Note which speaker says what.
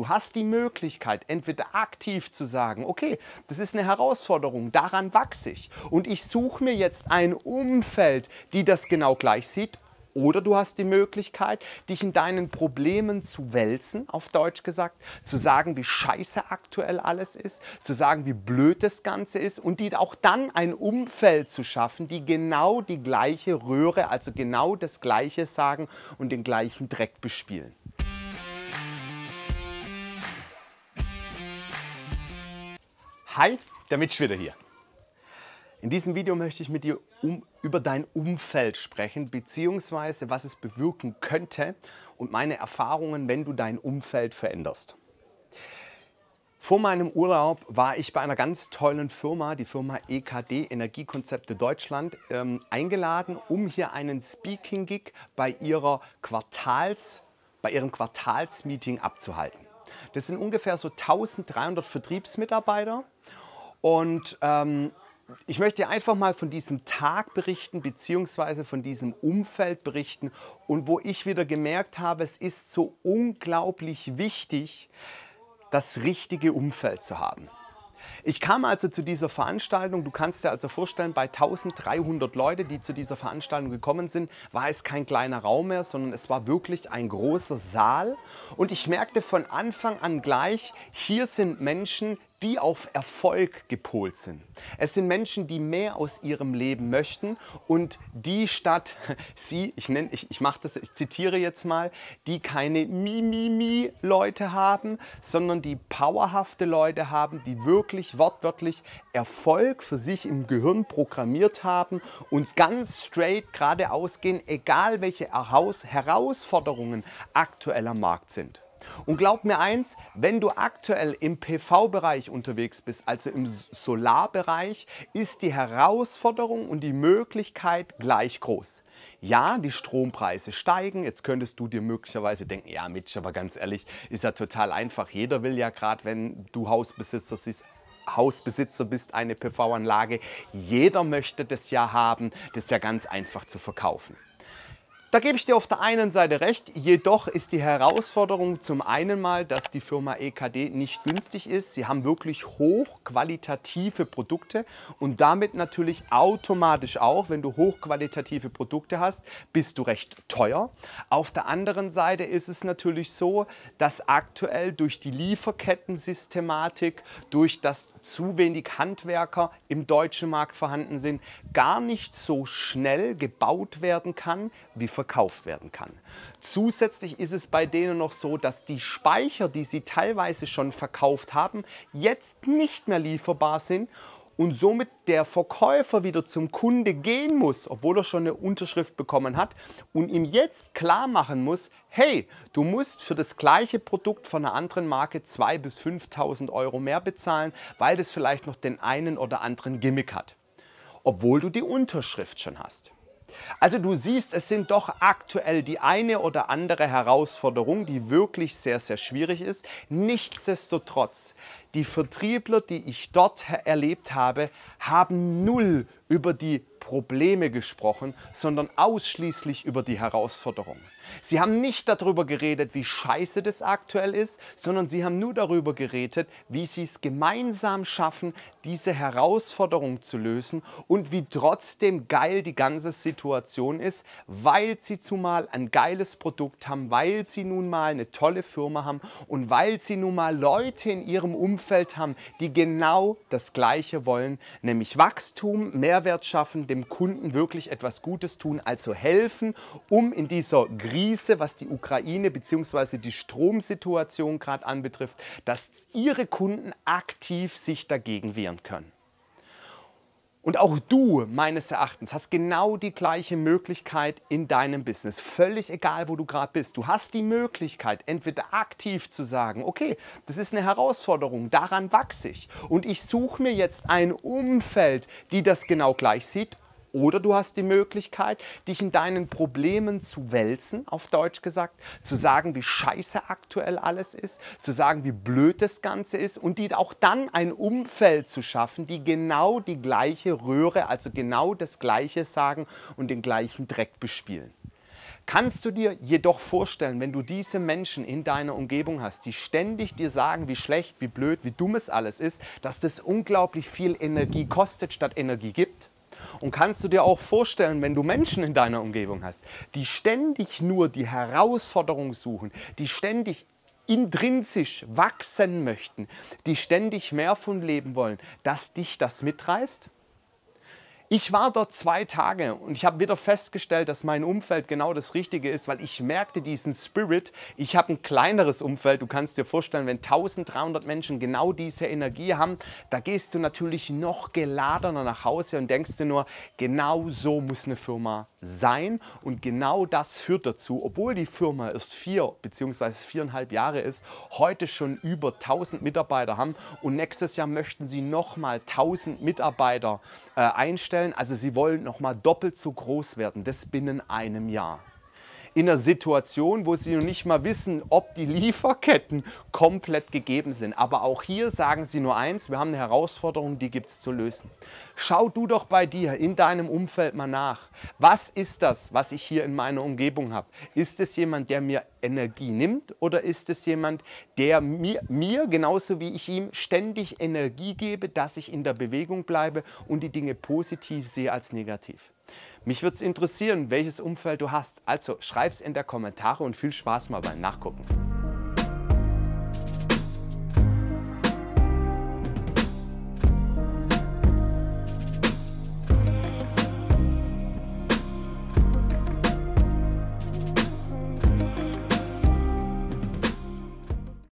Speaker 1: Du hast die Möglichkeit, entweder aktiv zu sagen, okay, das ist eine Herausforderung, daran wachse ich und ich suche mir jetzt ein Umfeld, die das genau gleich sieht, oder du hast die Möglichkeit, dich in deinen Problemen zu wälzen, auf Deutsch gesagt, zu sagen, wie scheiße aktuell alles ist, zu sagen, wie blöd das Ganze ist und dir auch dann ein Umfeld zu schaffen, die genau die gleiche Röhre, also genau das Gleiche sagen und den gleichen Dreck bespielen. Hi, halt, der Mitch wieder hier. In diesem Video möchte ich mit dir um, über dein Umfeld sprechen, beziehungsweise was es bewirken könnte und meine Erfahrungen, wenn du dein Umfeld veränderst. Vor meinem Urlaub war ich bei einer ganz tollen Firma, die Firma EKD Energiekonzepte Deutschland, ähm, eingeladen, um hier einen Speaking Gig bei bei ihrem Quartalsmeeting abzuhalten. Das sind ungefähr so 1300 Vertriebsmitarbeiter. Und ähm, ich möchte einfach mal von diesem Tag berichten, beziehungsweise von diesem Umfeld berichten und wo ich wieder gemerkt habe, es ist so unglaublich wichtig, das richtige Umfeld zu haben. Ich kam also zu dieser Veranstaltung, du kannst dir also vorstellen, bei 1300 Leuten, die zu dieser Veranstaltung gekommen sind, war es kein kleiner Raum mehr, sondern es war wirklich ein großer Saal. Und ich merkte von Anfang an gleich, hier sind Menschen, die auf Erfolg gepolt sind. Es sind Menschen, die mehr aus ihrem Leben möchten und die statt sie, ich nenne, ich, ich mache das, ich zitiere jetzt mal, die keine Mimimi-Leute haben, sondern die powerhafte Leute haben, die wirklich wortwörtlich Erfolg für sich im Gehirn programmiert haben und ganz straight geradeaus gehen, egal welche Herausforderungen aktueller Markt sind. Und glaub mir eins, wenn du aktuell im PV-Bereich unterwegs bist, also im Solarbereich, ist die Herausforderung und die Möglichkeit gleich groß. Ja, die Strompreise steigen. Jetzt könntest du dir möglicherweise denken, ja Mitch, aber ganz ehrlich, ist ja total einfach. Jeder will ja gerade, wenn du Hausbesitzer siehst, Hausbesitzer bist, eine PV-Anlage. Jeder möchte das ja haben, das ja ganz einfach zu verkaufen. Da gebe ich dir auf der einen Seite recht, jedoch ist die Herausforderung zum einen mal, dass die Firma EKD nicht günstig ist. Sie haben wirklich hochqualitative Produkte und damit natürlich automatisch auch, wenn du hochqualitative Produkte hast, bist du recht teuer. Auf der anderen Seite ist es natürlich so, dass aktuell durch die Lieferkettensystematik, durch das zu wenig Handwerker im deutschen Markt vorhanden sind, gar nicht so schnell gebaut werden kann wie vor verkauft werden kann. Zusätzlich ist es bei denen noch so, dass die Speicher, die sie teilweise schon verkauft haben, jetzt nicht mehr lieferbar sind und somit der Verkäufer wieder zum Kunde gehen muss, obwohl er schon eine Unterschrift bekommen hat und ihm jetzt klar machen muss, hey, du musst für das gleiche Produkt von einer anderen Marke 2.000 bis 5.000 Euro mehr bezahlen, weil das vielleicht noch den einen oder anderen Gimmick hat, obwohl du die Unterschrift schon hast. Also du siehst, es sind doch aktuell die eine oder andere Herausforderung, die wirklich sehr, sehr schwierig ist. Nichtsdestotrotz die Vertriebler, die ich dort erlebt habe, haben null über die Probleme gesprochen, sondern ausschließlich über die Herausforderungen. Sie haben nicht darüber geredet, wie scheiße das aktuell ist, sondern sie haben nur darüber geredet, wie sie es gemeinsam schaffen, diese Herausforderung zu lösen und wie trotzdem geil die ganze Situation ist, weil sie zumal ein geiles Produkt haben, weil sie nun mal eine tolle Firma haben und weil sie nun mal Leute in ihrem Umfeld Umfeld haben, die genau das Gleiche wollen, nämlich Wachstum, Mehrwert schaffen, dem Kunden wirklich etwas Gutes tun, also helfen, um in dieser Krise, was die Ukraine bzw. die Stromsituation gerade anbetrifft, dass ihre Kunden aktiv sich dagegen wehren können. Und auch du, meines Erachtens, hast genau die gleiche Möglichkeit in deinem Business. Völlig egal, wo du gerade bist. Du hast die Möglichkeit, entweder aktiv zu sagen, okay, das ist eine Herausforderung, daran wachse ich. Und ich suche mir jetzt ein Umfeld, die das genau gleich sieht. Oder du hast die Möglichkeit, dich in deinen Problemen zu wälzen, auf Deutsch gesagt, zu sagen, wie scheiße aktuell alles ist, zu sagen, wie blöd das Ganze ist und dir auch dann ein Umfeld zu schaffen, die genau die gleiche Röhre, also genau das Gleiche sagen und den gleichen Dreck bespielen. Kannst du dir jedoch vorstellen, wenn du diese Menschen in deiner Umgebung hast, die ständig dir sagen, wie schlecht, wie blöd, wie dumm es alles ist, dass das unglaublich viel Energie kostet statt Energie gibt? Und kannst du dir auch vorstellen, wenn du Menschen in deiner Umgebung hast, die ständig nur die Herausforderung suchen, die ständig intrinsisch wachsen möchten, die ständig mehr von leben wollen, dass dich das mitreißt? Ich war dort zwei Tage und ich habe wieder festgestellt, dass mein Umfeld genau das Richtige ist, weil ich merkte diesen Spirit. Ich habe ein kleineres Umfeld. Du kannst dir vorstellen, wenn 1300 Menschen genau diese Energie haben, da gehst du natürlich noch geladener nach Hause und denkst dir nur, genau so muss eine Firma sein und genau das führt dazu, obwohl die Firma erst vier bzw. viereinhalb Jahre ist, heute schon über 1000 Mitarbeiter haben und nächstes Jahr möchten sie nochmal 1000 Mitarbeiter äh, einstellen vorstellen, also sie wollen nochmal doppelt so groß werden, das binnen einem Jahr in einer Situation, wo sie noch nicht mal wissen, ob die Lieferketten komplett gegeben sind. Aber auch hier sagen sie nur eins, wir haben eine Herausforderung, die gibt es zu lösen. Schau du doch bei dir in deinem Umfeld mal nach. Was ist das, was ich hier in meiner Umgebung habe? Ist es jemand, der mir Energie nimmt oder ist es jemand, der mir, mir genauso wie ich ihm ständig Energie gebe, dass ich in der Bewegung bleibe und die Dinge positiv sehe als negativ? Mich würde es interessieren, welches Umfeld du hast. Also schreib es in der Kommentare und viel Spaß mal beim Nachgucken.